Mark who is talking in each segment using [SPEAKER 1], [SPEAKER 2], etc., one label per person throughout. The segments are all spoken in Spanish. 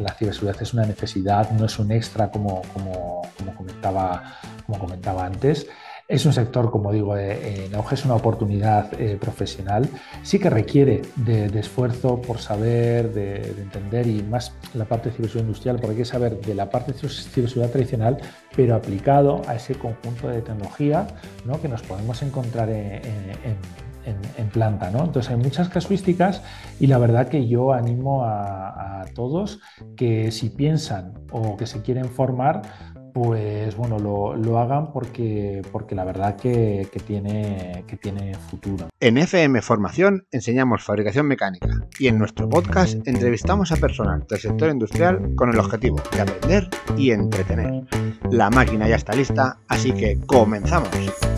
[SPEAKER 1] La ciberseguridad es una necesidad, no es un extra como, como, comentaba, como comentaba antes. Es un sector, como digo, eh, en auge, es una oportunidad eh, profesional. Sí que requiere de, esfuerzo por saber, de, entender y más la parte de ciberseguridad industrial, porque hay que saber de la parte de ciberseguridad tradicional, pero aplicado a ese conjunto de tecnología que nos podemos encontrar en en, planta. ¿no? Entonces hay muchas casuísticas y la verdad que yo animo a todos que si piensan o que se quieren formar, pues bueno, lo, hagan porque, porque, la verdad que, tiene, que tiene futuro.
[SPEAKER 2] En FM Formación enseñamos fabricación mecánica y en nuestro podcast entrevistamos a personal del sector industrial con el objetivo de aprender y entretener. La máquina ya está lista, así que comenzamos.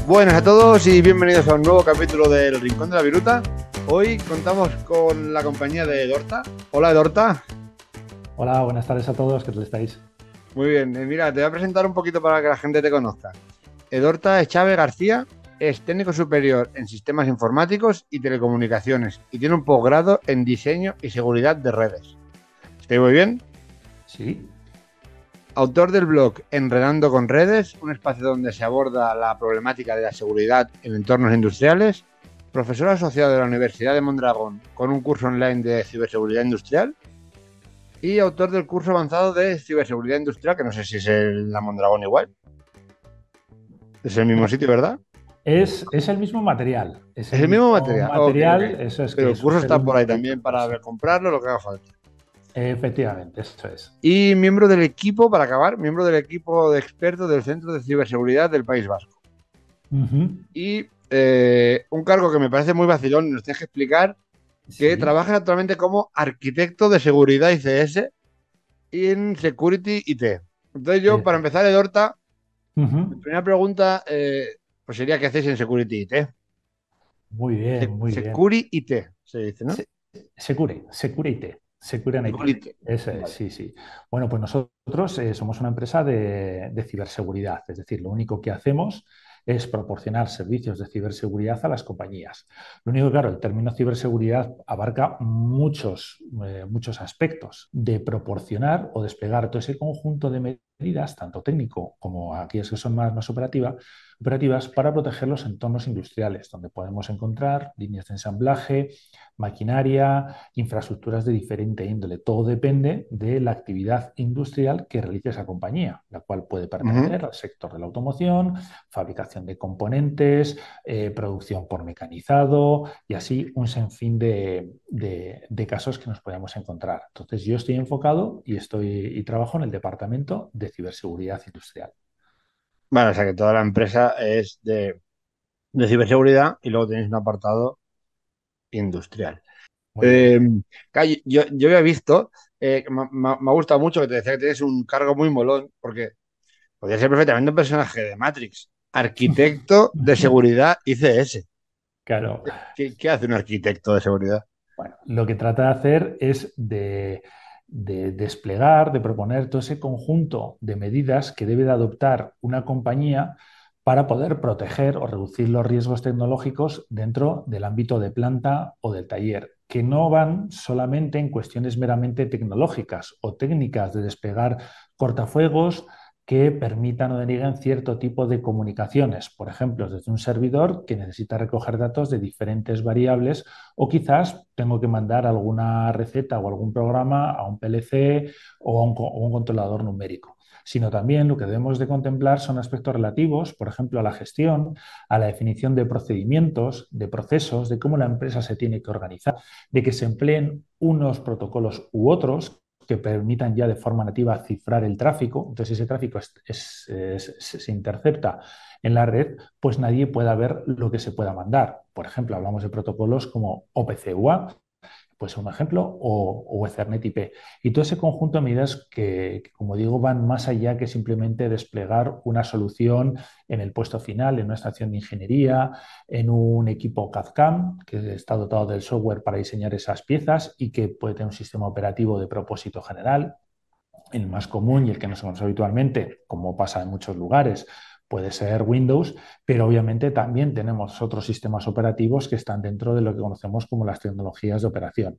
[SPEAKER 2] Buenas a todos y bienvenidos a un nuevo capítulo del Rincón de la Viruta. Hoy contamos con la compañía de Dorta.
[SPEAKER 1] Hola Dorta. Hola, buenas tardes a todos, ¿qué tal estáis?
[SPEAKER 2] Muy bien, eh, mira, te voy a presentar un poquito para que la gente te conozca. Edorta Chávez García es técnico superior en sistemas informáticos y telecomunicaciones y tiene un posgrado en diseño y seguridad de redes. ¿Estoy muy bien? Sí. Autor del blog Enredando con redes, un espacio donde se aborda la problemática de la seguridad en entornos industriales. Profesor asociado de la Universidad de Mondragón con un curso online de ciberseguridad industrial y autor del curso avanzado de ciberseguridad industrial, que no sé si es el, Amondragón igual. Es el mismo sitio, ¿verdad? Es, es el mismo material. Es el, mismo, material. Pero el curso está por ahí también para ver, comprarlo, lo que haga falta. Efectivamente, esto es. Y miembro del equipo, para acabar, miembro del equipo de expertos del Centro de Ciberseguridad del País Vasco. Y eh, un cargo que me parece muy vacilón, nos tienes que explicar que trabaja actualmente como arquitecto de seguridad ICS en Security IT. Entonces yo, para empezar, Edorta, mi primera pregunta eh, pues sería ¿qué hacéis en Security IT?
[SPEAKER 1] Muy bien, muy bien. Security IT, se dice, ¿no? Security, Secure, Security IT. Security IT. sí, sí. Bueno, pues nosotros eh, somos una empresa de, de ciberseguridad, es decir, lo único que hacemos es proporcionar servicios de ciberseguridad a las compañías. Lo único que, claro, el término ciberseguridad abarca muchos, eh, muchos aspectos de proporcionar o desplegar todo ese conjunto de medidas medidas, tanto técnico como aquellas que son más, más operativas, para proteger los entornos industriales, donde podemos encontrar líneas de ensamblaje, maquinaria, infraestructuras de diferente índole. Todo depende de la actividad industrial que realice esa compañía, la cual puede pertenecer al sector de la automoción, fabricación de componentes, eh, producción por mecanizado y así un sinfín de, de casos que nos podemos encontrar. Entonces, yo estoy enfocado y, estoy, y trabajo en el departamento de ciberseguridad industrial.
[SPEAKER 2] Bueno, o sea que toda la empresa es de, ciberseguridad y luego tenéis un apartado industrial. Eh, yo, yo, había visto, eh, me, ha gustado mucho que te decía que tienes un cargo muy molón, porque podría ser perfectamente un personaje de Matrix, arquitecto de seguridad ICS. Claro. ¿Qué, qué hace un arquitecto de seguridad?
[SPEAKER 1] Bueno, lo que trata de hacer es de de desplegar, de proponer todo ese conjunto de medidas que debe de adoptar una compañía para poder proteger o reducir los riesgos tecnológicos dentro del ámbito de planta o del taller, que no van solamente en cuestiones meramente tecnológicas o técnicas de desplegar cortafuegos, que permitan o denieguen cierto tipo de comunicaciones, por ejemplo, desde un servidor que necesita recoger datos de diferentes variables o quizás tengo que mandar alguna receta o algún programa a un PLC o a un, un controlador numérico sino también lo que debemos de contemplar son aspectos relativos, por ejemplo, a la gestión, a la definición de procedimientos, de procesos, de cómo la empresa se tiene que organizar, de que se empleen unos protocolos u otros que permitan ya de forma nativa cifrar el tráfico. Entonces, ese tráfico se intercepta en la red, pues nadie pueda ver lo que se pueda mandar. Por ejemplo, hablamos de protocolos como OPC UA pues un ejemplo, o, o Ethernet IP. Y todo ese conjunto de medidas que, como digo, van más allá que simplemente desplegar una solución en el puesto final, en una estación de ingeniería, en un equipo CAD-CAM, que está dotado del software para diseñar esas piezas y que puede tener un sistema operativo de propósito general, el más común y el que nos vemos habitualmente, como pasa en muchos lugares, Puede ser Windows, pero obviamente también tenemos otros sistemas operativos que están dentro de lo que conocemos como las tecnologías de operación.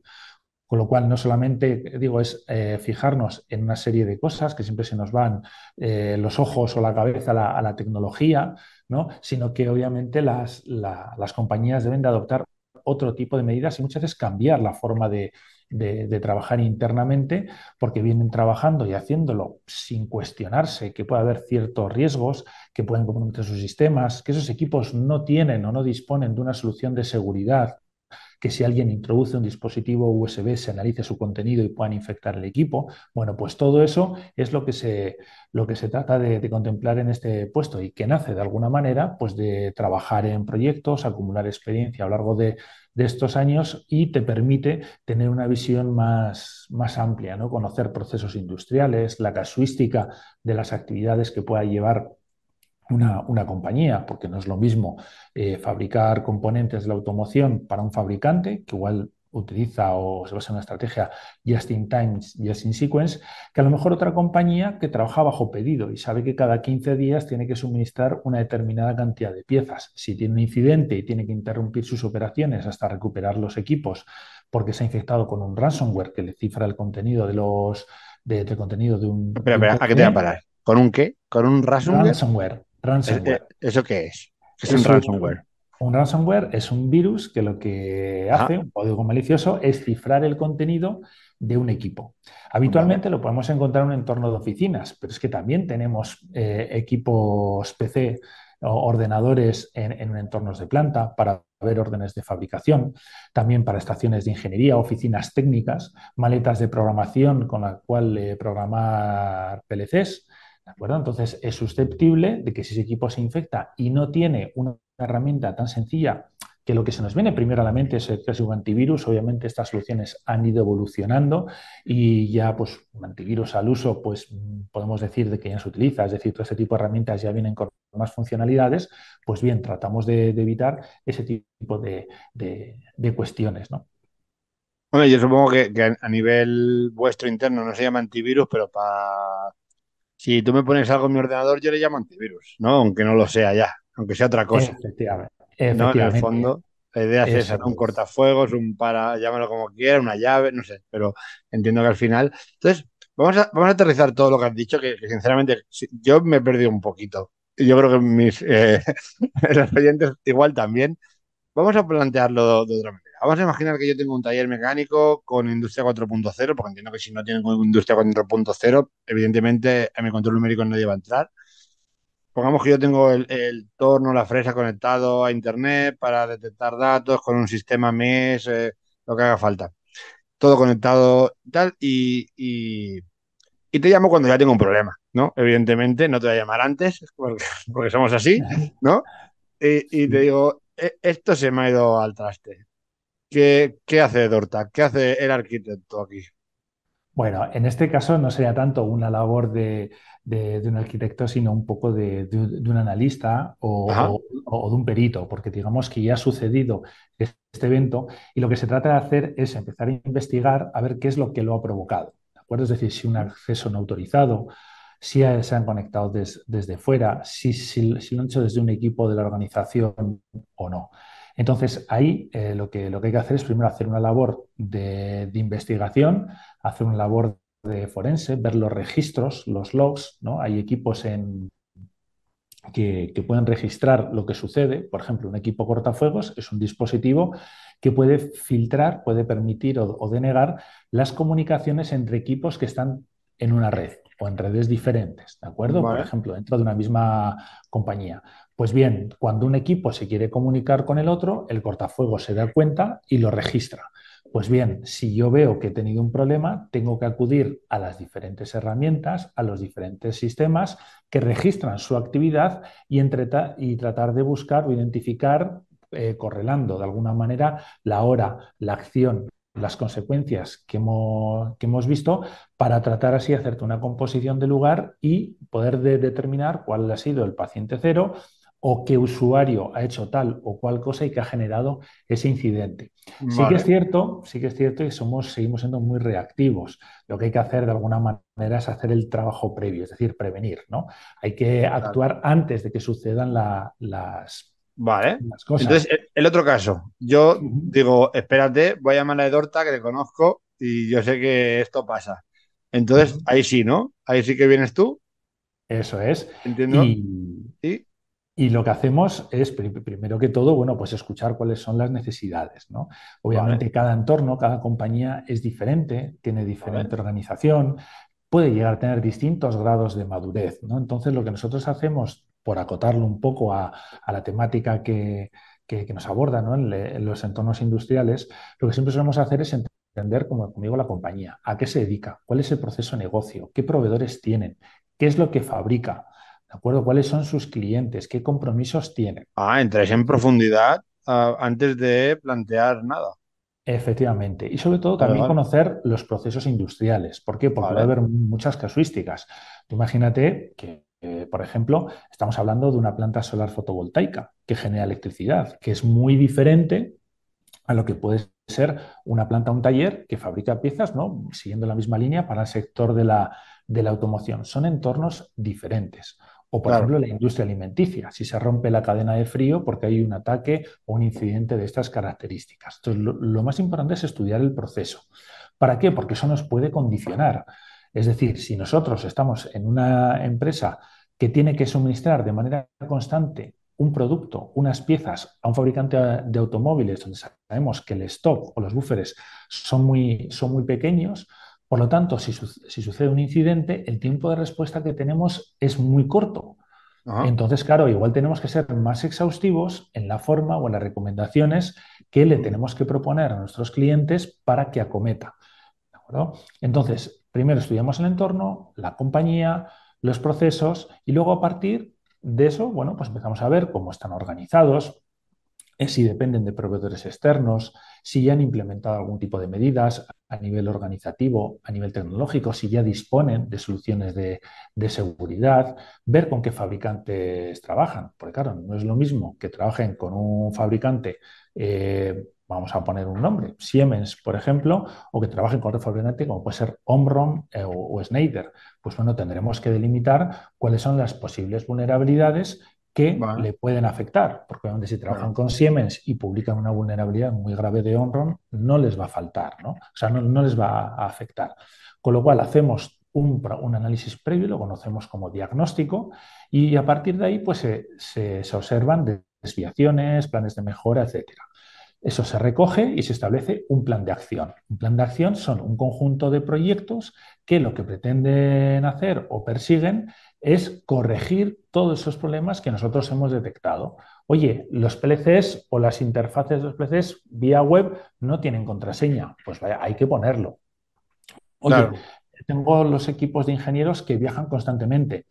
[SPEAKER 1] Con lo cual, no solamente digo es eh, fijarnos en una serie de cosas que siempre se nos van eh, los ojos o la cabeza a la, tecnología, ¿no? sino que obviamente las, las compañías deben de adoptar otro tipo de medidas y muchas veces cambiar la forma de, de, trabajar internamente porque vienen trabajando y haciéndolo sin cuestionarse que puede haber ciertos riesgos que pueden comprometer sus sistemas, que esos equipos no tienen o no disponen de una solución de seguridad, que si alguien introduce un dispositivo USB se analice su contenido y puedan infectar el equipo. Bueno, pues todo eso es lo que se, lo que se trata de, de contemplar en este puesto y que nace de alguna manera pues de trabajar en proyectos, acumular experiencia a lo largo de de estos años y te permite tener una visión más, más amplia, ¿no? conocer procesos industriales, la casuística de las actividades que pueda llevar una, compañía, porque no es lo mismo eh, fabricar componentes de la automoción para un fabricante, que igual utiliza o se basa en una estrategia just in time, just in sequence, que a lo mejor otra compañía que trabaja bajo pedido y sabe que cada 15 días tiene que suministrar una determinada cantidad de piezas. Si tiene un incidente y tiene que interrumpir sus operaciones hasta recuperar los equipos porque se ha infectado con un ransomware que le cifra el contenido de los de, contenido de un. Pero, ¿a qué te va a parar?
[SPEAKER 2] ¿Con un qué? ¿Con un ransomware? Ransomware. Eh, eh,
[SPEAKER 1] ¿Eso ¿Qué es, es un ransomware? Un ransomware es un virus que lo que hace, un código malicioso, es cifrar el contenido de un equipo. Habitualmente lo podemos encontrar en un entorno de oficinas, pero es que también tenemos eh, equipos PC o ordenadores en, entornos de planta para ver órdenes de fabricación, también para estaciones de ingeniería, oficinas técnicas, maletas de programación con la cual eh, programar PLCs. ¿De acuerdo? Entonces es susceptible de que si ese equipo se infecta y no tiene una herramienta tan sencilla que lo que se nos viene primero a la mente es el un antivirus. Obviamente estas soluciones han ido evolucionando y ya pues un antivirus al uso pues podemos decir de que ya se utiliza, es decir, todo este tipo de herramientas ya vienen con más funcionalidades, pues bien, tratamos de, evitar ese tipo de, cuestiones, ¿no?
[SPEAKER 2] Bueno, yo supongo que, a nivel vuestro interno no se llama antivirus, pero para... Si tú me pones algo en mi ordenador, yo le llamo antivirus, ¿no? Aunque no lo sea ya aunque sea otra cosa. Efectivamente. En el fondo, la idea es esa, ¿no? Un cortafuegos, un para, llámalo como quiera, una llave, no sé, pero entiendo que al final. Entonces, vamos a, vamos a aterrizar todo lo que has dicho, que, sinceramente yo me he perdido un poquito. Yo creo que mis eh, los oyentes igual también. Vamos a plantearlo de otra manera. Vamos a imaginar que yo tengo un taller mecánico con industria 4.0, porque entiendo que si no tienen industria 4.0, evidentemente a mi control numérico no va a entrar. Pongamos que yo tengo el, torno, la fresa conectado a Internet para detectar datos con un sistema MES, eh, lo que haga falta. Todo conectado tal, y, y, y, te llamo cuando ya tengo un problema, ¿no? Evidentemente, no te voy a llamar antes, porque, somos así, ¿no? Y, te digo, e-, esto se me ha ido al traste. ¿Qué, qué hace Dorta? ¿Qué hace el arquitecto aquí?
[SPEAKER 1] Bueno, en este caso no sería tanto una labor de, de, un arquitecto, sino un poco de, un analista o, de un perito, porque digamos que ya ha sucedido este evento y lo que se trata de hacer es empezar a investigar a ver qué es lo que lo ha provocado. ¿de acuerdo? Es decir, si un acceso no autorizado, si se han conectado desde fuera, si, si, lo han hecho desde un equipo de la organización o no. Entonces, ahí eh, lo, que, lo que hay que hacer es primero hacer una labor de, de investigación, hacer una labor de forense, ver los registros, los logs, ¿no? Hay equipos en, que, pueden registrar lo que sucede. Por ejemplo, un equipo cortafuegos es un dispositivo que puede filtrar, puede permitir o, denegar las comunicaciones entre equipos que están en una red o en redes diferentes, ¿de acuerdo? Por ejemplo, dentro de una misma compañía. Pues bien, cuando un equipo se quiere comunicar con el otro, el cortafuego se da cuenta y lo registra. Pues bien, si yo veo que he tenido un problema, tengo que acudir a las diferentes herramientas, a los diferentes sistemas que registran su actividad y, tratar de buscar o identificar, eh, correlando de alguna manera, la hora, la acción, las consecuencias que hemos, visto para tratar así hacerte una composición de lugar y poder determinar cuál ha sido el paciente cero o qué usuario ha hecho tal o cual cosa y que ha generado ese incidente. Sí que es cierto, sí que es cierto que somos, seguimos siendo muy reactivos. Lo que hay que hacer de alguna manera es hacer el trabajo previo, es decir, prevenir, ¿no? Hay que actuar antes de que sucedan las,
[SPEAKER 2] vale. las, cosas. Entonces, el otro caso, yo digo, espérate, voy a llamar a Edorta, que le conozco, y yo sé que esto pasa. Entonces, ahí sí, ¿no? Ahí sí que vienes tú.
[SPEAKER 1] Eso es. Entiendo. Y lo que hacemos es, primero que todo, bueno, pues escuchar cuáles son las necesidades, ¿no? Obviamente cada entorno, cada compañía es diferente, tiene diferente organización, puede llegar a tener distintos grados de madurez, Entonces lo que nosotros hacemos, por acotarlo un poco a, la temática que, nos aborda en, los entornos industriales, lo que siempre solemos hacer es entender, como conmigo, la compañía, a qué se dedica, cuál es el proceso de negocio, qué proveedores tienen, qué es lo que fabrica, ¿De acuerdo? ¿Cuáles son sus clientes? ¿Qué compromisos tienen?
[SPEAKER 2] Ah, entrar en profundidad ah, antes de plantear nada.
[SPEAKER 1] Efectivamente. Y sobre todo también conocer los procesos industriales. ¿Por qué? Porque puede haber muchas casuísticas. Tú imagínate que, eh, por ejemplo, estamos hablando de una planta solar fotovoltaica que genera electricidad, que es muy diferente a lo que puede ser una planta, un taller que fabrica piezas, ¿no? Siguiendo la misma línea para el sector de la, de la automoción. Son entornos diferentes. O, por ejemplo, la industria alimenticia, si se rompe la cadena de frío porque hay un ataque o un incidente de estas características. Entonces, lo, más importante es estudiar el proceso. ¿Para qué? Porque eso nos puede condicionar. Es decir, si nosotros estamos en una empresa que tiene que suministrar de manera constante un producto, unas piezas a un fabricante de automóviles donde sabemos que el stock o los buffers son muy pequeños, por lo tanto, si, sucede un incidente, el tiempo de respuesta que tenemos es muy corto. Entonces, claro, igual tenemos que ser más exhaustivos en la forma o en las recomendaciones que le mm. tenemos que proponer a nuestros clientes para que acometa. Entonces, primero estudiamos el entorno, la compañía, los procesos y luego a partir de eso, bueno, pues empezamos a ver cómo están organizados, si dependen de proveedores externos, si ya han implementado algún tipo de medidas a nivel organizativo, a nivel tecnológico, si ya disponen de soluciones de, seguridad, ver con qué fabricantes trabajan. Porque claro, no es lo mismo que trabajen con un fabricante, eh, vamos a poner un nombre, Siemens, por ejemplo, o que trabajen con otro fabricante como puede ser Omron eh, o, o Schneider. Pues bueno, tendremos que delimitar cuáles son las posibles vulnerabilidades que le pueden afectar, porque donde si trabajan con Siemens y publican una vulnerabilidad muy grave de honron no les va a faltar, ¿no? O sea, no, les va a afectar. Con lo cual hacemos un, un, análisis previo, lo conocemos como diagnóstico, y a partir de ahí pues se, se observan desviaciones, planes de mejora, etcétera. Eso se recoge y se establece un plan de acción. Un plan de acción son un conjunto de proyectos que lo que pretenden hacer o persiguen es corregir todos esos problemas que nosotros hemos detectado. Oye, los PLCs o las interfaces de los PLCs vía web no tienen contraseña. Pues vaya, hay que ponerlo. Oye, tengo los equipos de ingenieros que viajan constantemente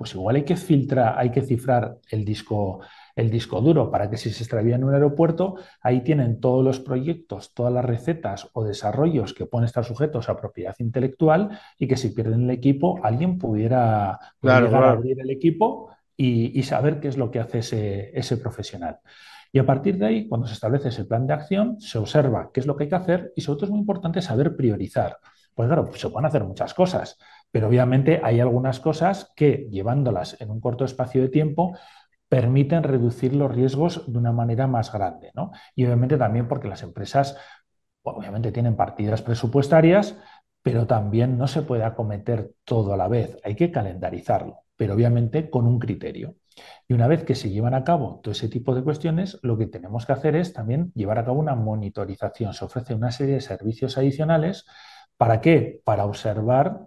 [SPEAKER 1] pues igual hay que filtrar, hay que cifrar el disco, el disco duro para que si se extravía en un aeropuerto, ahí tienen todos los proyectos, todas las recetas o desarrollos que pueden estar sujetos a propiedad intelectual y que si pierden el equipo, alguien pudiera, abrir el equipo y, saber qué es lo que hace ese, profesional. Y a partir de ahí, cuando se establece ese plan de acción, se observa qué es lo que hay que hacer y sobre todo es muy importante saber priorizar. Pues claro, se pueden hacer muchas cosas. Pero obviamente hay algunas cosas que, llevándolas en un corto espacio de tiempo, permiten reducir los riesgos de una manera más grande. ¿no? Y obviamente también porque las empresas, obviamente, tienen partidas presupuestarias, pero también no se puede acometer todo a la vez. Hay que calendarizarlo, pero obviamente con un criterio. Y una vez que se llevan a cabo todo ese tipo de cuestiones, lo que tenemos que hacer es también llevar a cabo una monitorización. Se ofrece una serie de servicios adicionales. ¿Para qué? Para observar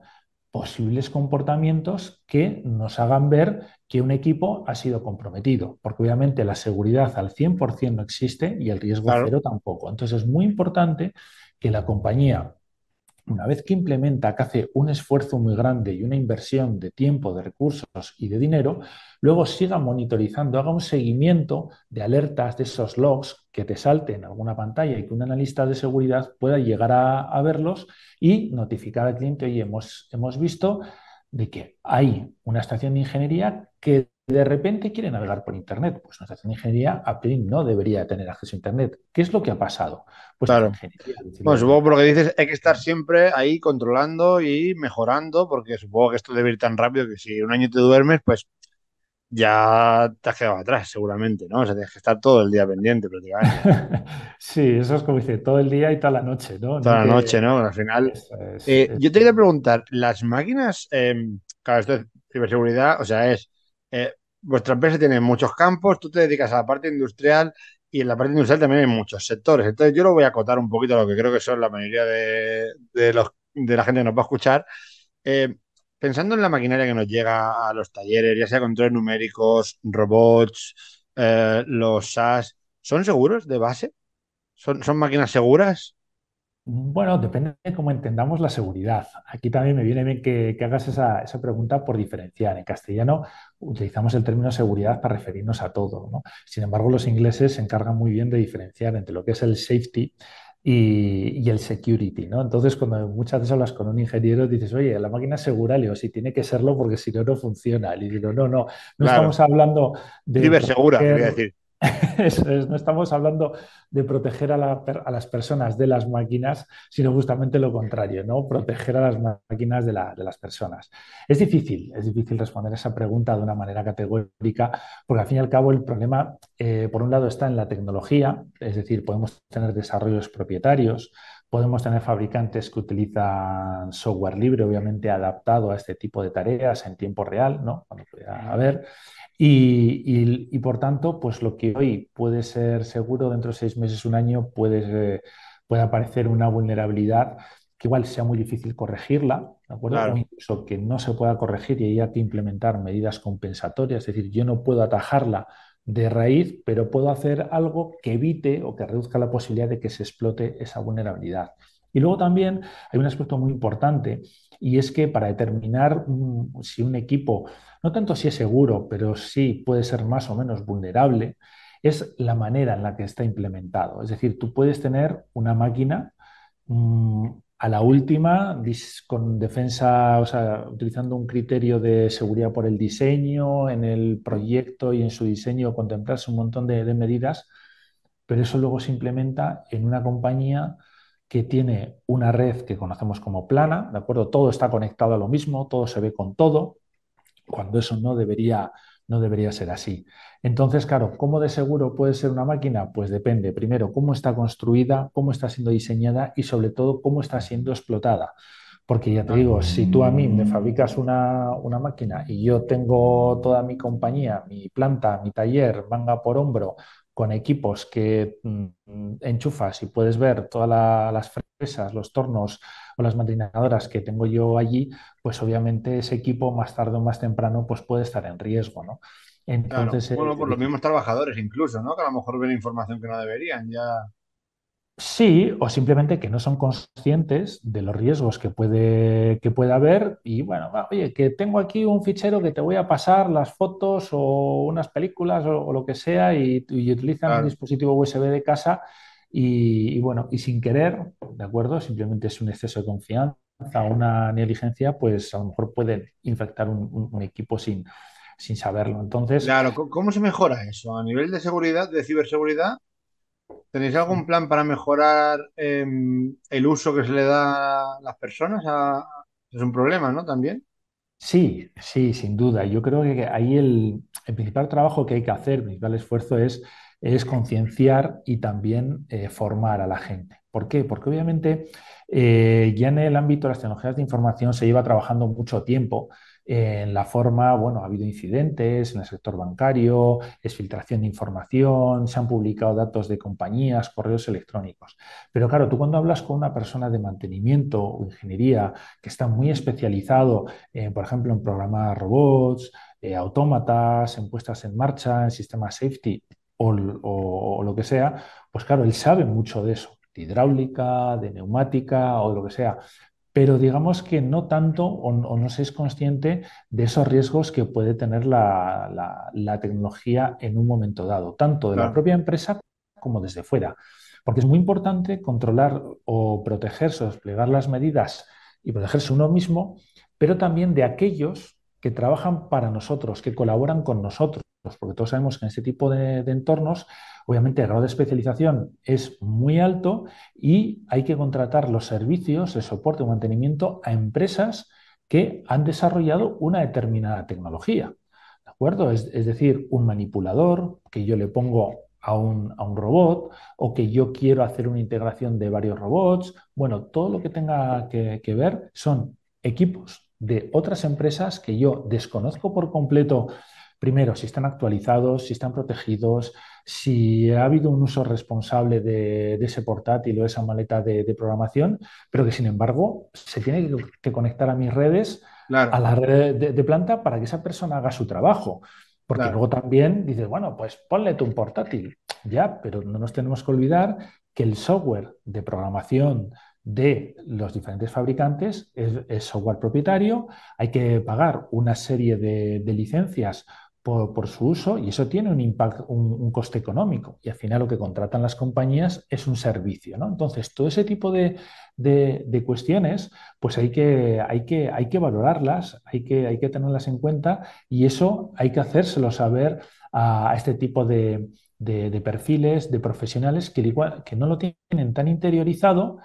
[SPEAKER 1] posibles comportamientos que nos hagan ver que un equipo ha sido comprometido, porque obviamente la seguridad al 100% no existe y el riesgo cero tampoco. Entonces es muy importante que la compañía una vez que implementa, que hace un esfuerzo muy grande y una inversión de tiempo, de recursos y de dinero, luego siga monitorizando, haga un seguimiento de alertas de esos logs que te salten en alguna pantalla y que un analista de seguridad pueda llegar a, verlos y notificar al cliente, oye, hemos, hemos visto de que hay una estación de ingeniería que de repente quiere navegar por Internet. Pues nuestra ingeniería, API no debería tener acceso a Internet. ¿Qué es lo que ha pasado? Pues claro. Bueno, supongo por lo que dices,
[SPEAKER 2] hay que estar siempre ahí controlando y mejorando, porque supongo que esto debe ir tan rápido que si un año te duermes, pues ya te has quedado atrás, seguramente, ¿no? O sea, tienes que estar todo el día pendiente prácticamente.
[SPEAKER 1] sí, eso es como dice, todo el día y toda la noche, ¿no? Toda la noche, ¿no? al final. Eh,
[SPEAKER 2] yo te quería preguntar, las máquinas, eh, claro, esto es ciberseguridad, o sea, es eh, vuestra empresa tiene muchos campos, tú te dedicas a la parte industrial y en la parte industrial también hay muchos sectores. Entonces yo lo voy a acotar un poquito a lo que creo que son la mayoría de, los, de la gente que nos va a escuchar. Eh, pensando en la maquinaria que nos llega a los talleres, ya sea controles numéricos, robots, eh, los SAS, ¿son seguros de base? ¿Son, son máquinas seguras?
[SPEAKER 1] Bueno, depende de cómo entendamos la seguridad. Aquí también me viene bien que, hagas esa, pregunta por diferenciar. En castellano utilizamos el término seguridad para referirnos a todo. ¿no? Sin embargo, los ingleses se encargan muy bien de diferenciar entre lo que es el safety y, el security, ¿no? Entonces, cuando muchas veces hablas con un ingeniero, dices, oye, la máquina es segura, le digo, sí, tiene que serlo porque si no, no funciona. Le digo, no, no, no estamos hablando de... Cibersegura, quería decir. no estamos hablando de proteger a, las personas de las máquinas, sino justamente lo contrario, ¿no? Proteger a las máquinas de, las personas. Es difícil, es difícil responder esa pregunta de una manera categórica, porque al fin y al cabo el problema, eh, por un lado, está en la tecnología, es decir, podemos tener desarrollos propietarios, Podemos tener fabricantes que utilizan software libre, obviamente adaptado a este tipo de tareas en tiempo real, ¿no? Cuando pueda haber. Y, por tanto, pues lo que hoy puede ser seguro, dentro de seis meses, un año, puede, aparecer una vulnerabilidad que igual sea muy difícil corregirla, ¿de acuerdo? O incluso que no se pueda corregir y haya que implementar medidas compensatorias, es decir, yo no puedo atajarla de raíz, pero puedo hacer algo que evite o que reduzca la posibilidad de que se explote esa vulnerabilidad. Y luego también hay un aspecto muy importante y es que para determinar mm, si un equipo, no tanto si es seguro, pero sí puede ser más o menos vulnerable, es la manera en la que está implementado. Es decir, tú puedes tener una máquina mm, a la última, con defensa, o sea, utilizando un criterio de seguridad por el diseño, en el proyecto y en su diseño, contemplarse un montón de, de medidas, pero eso luego se implementa en una compañía que tiene una red que conocemos como plana, ¿de acuerdo? Todo está conectado a lo mismo, todo se ve con todo, cuando eso no debería, no debería ser así. Entonces, claro, ¿cómo de seguro puede ser una máquina? Pues depende, primero, cómo está construida, cómo está siendo diseñada y sobre todo, cómo está siendo explotada. Porque ya te digo, si tú a mí me fabricas una, una, máquina y yo tengo toda mi compañía, mi planta, mi taller, manga por hombro, con equipos que mm, enchufas y puedes ver todas las fresas, los tornos o las matinadoras que tengo yo allí, pues obviamente ese equipo más tarde o más temprano pues puede estar en riesgo, ¿no? Entonces, bueno, eh, por los eh,
[SPEAKER 2] mismos trabajadores incluso, ¿no? Que a lo mejor ven información que no deberían, ya...
[SPEAKER 1] Sí, o simplemente que no son conscientes de los riesgos que puede, que haber y bueno, oye, que tengo aquí un fichero que te voy a pasar las fotos o unas películas o, lo que sea y, utilizan un dispositivo USB de casa y, bueno, y sin querer, ¿de acuerdo? Simplemente es un exceso de confianza, una negligencia, pues a lo mejor pueden infectar un, equipo sin, sin saberlo. Entonces... Claro,
[SPEAKER 2] ¿cómo se mejora eso? A nivel de seguridad, de ciberseguridad. ¿Tenéis algún plan para mejorar em, el uso que se le da a las personas? Es un problema, ¿no? También.
[SPEAKER 1] Sí, sí, sin duda. Yo creo que ahí el, principal trabajo que hay que hacer, el principal esfuerzo es, concienciar y también eh, formar a la gente. ¿Por qué? Porque obviamente eh, ya en el ámbito de las tecnologías de información se lleva trabajando mucho tiempo en la forma, bueno, ha habido incidentes en el sector bancario, es filtración de información, se han publicado datos de compañías, correos electrónicos. Pero claro, tú cuando hablas con una persona de mantenimiento o ingeniería que está muy especializado, por ejemplo, en programar robots, eh, autómatas, en puestas en marcha, en sistemas safety o, lo que sea, pues claro, él sabe mucho de eso de hidráulica, de neumática o de lo que sea, pero digamos que no tanto o, no se es consciente de esos riesgos que puede tener la, tecnología en un momento dado, tanto de la propia empresa como desde fuera. Porque es muy importante controlar o protegerse, desplegar las medidas y protegerse uno mismo, pero también de aquellos que trabajan para nosotros, que colaboran con nosotros pues, porque todos sabemos que en este tipo de, entornos, obviamente el grado de especialización es muy alto y hay que contratar los servicios, de soporte o mantenimiento a empresas que han desarrollado una determinada tecnología. ¿De acuerdo? Es, decir, un manipulador que yo le pongo a un, robot o que yo quiero hacer una integración de varios robots. Bueno, todo lo que tenga que, que ver son equipos de otras empresas que yo desconozco por completo primero, si están actualizados, si están protegidos, si ha habido un uso responsable de, ese portátil o esa maleta de, programación, pero que sin embargo se tiene que, conectar a mis redes, a la red de, planta, para que esa persona haga su trabajo. Porque luego también dices, bueno, pues ponle tu un portátil. Ya, pero no nos tenemos que olvidar que el software de programación de los diferentes fabricantes es, software propietario, hay que pagar una serie de licencias por, su uso y eso tiene un impacto, un, coste económico. Y al final lo que contratan las compañías es un servicio. ¿no? Entonces, todo ese tipo de, cuestiones, pues hay que, hay que, hay que valorarlas, hay que, hay que, tenerlas en cuenta y eso hay que hacérselo saber a, este tipo de, perfiles, de profesionales que, igual, que no lo tienen tan interiorizado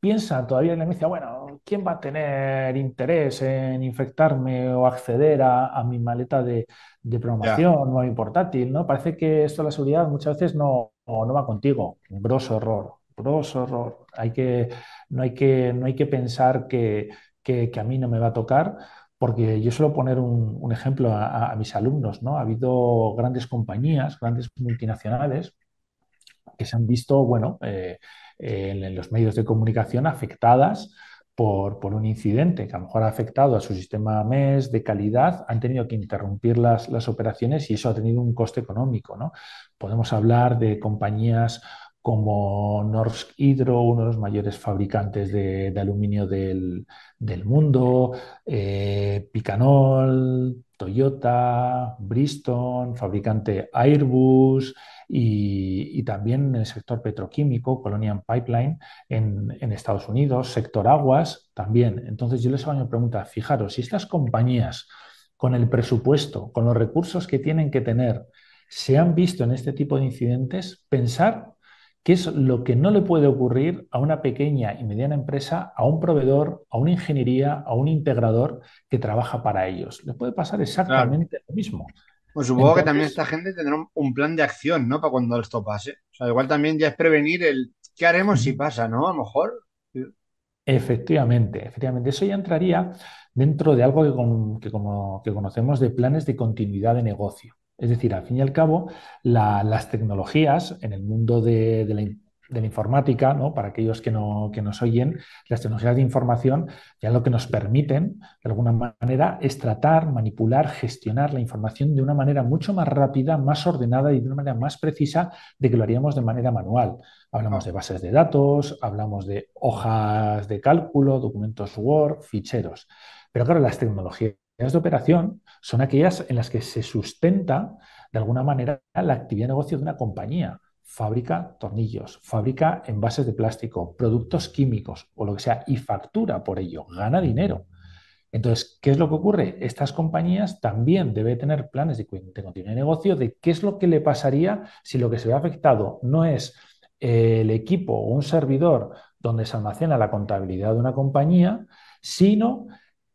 [SPEAKER 1] Piensa todavía en la inicia, bueno, ¿quién va a tener interés en infectarme o acceder a, mi maleta de, promoción programación o a mi portátil? ¿no? Parece que esto de la seguridad muchas veces no, no va contigo. Grosso error, grosso error. Hay que, no, hay que, no hay que pensar que, a mí no me va a tocar. Porque yo suelo poner un, ejemplo a, mis alumnos, ¿no? Ha habido grandes compañías, grandes multinacionales que se han visto, bueno, eh, en los medios de comunicación afectadas por, un incidente que a lo mejor ha afectado a su sistema MES de calidad, han tenido que interrumpir las, operaciones y eso ha tenido un coste económico. Podemos hablar de compañías como Norsk Hydro, uno de los mayores fabricantes de, aluminio del, mundo, eh, Picanol, Toyota, Bristol, fabricante Airbus, y, también en el sector petroquímico, Colonial Pipeline en, Estados Unidos, sector aguas también. Entonces yo les hago una pregunta, fijaros, si estas compañías con el presupuesto, con los recursos que tienen que tener, se han visto en este tipo de incidentes, pensar qué es lo que no le puede ocurrir a una pequeña y mediana empresa, a un proveedor, a una ingeniería, a un integrador que trabaja para ellos. Le puede pasar exactamente lo mismo. Pues supongo que también esta
[SPEAKER 2] gente tendrá un, plan de acción, ¿no? Para cuando esto pase. O sea, igual también ya es prevenir el qué haremos si pasa, ¿no? A lo mejor.
[SPEAKER 1] Efectivamente, efectivamente. Eso ya entraría dentro de algo que, como, conocemos de planes de continuidad de negocio. Es decir, al fin y al cabo, las tecnologías en el mundo de, de la de la informática, ¿no? para aquellos que, no, que nos oyen, las tecnologías de información ya lo que nos permiten, de alguna manera, es tratar, manipular, gestionar la información de una manera mucho más rápida, más ordenada y de una manera más precisa de que lo haríamos de manera manual. Hablamos de bases de datos, hablamos de hojas de cálculo, documentos Word, ficheros. Pero claro, las tecnologías de operación son aquellas en las que se sustenta, de alguna manera, la actividad de negocio de una compañía fabrica tornillos, fabrica envases de plástico, productos químicos o lo que sea y factura por ello, gana dinero. Entonces, ¿qué es lo que ocurre? Estas compañías también deben tener planes de, continuidad de negocio de qué es lo que le pasaría si lo que se ve afectado no es eh, el equipo o un servidor donde se almacena la contabilidad de una compañía, sino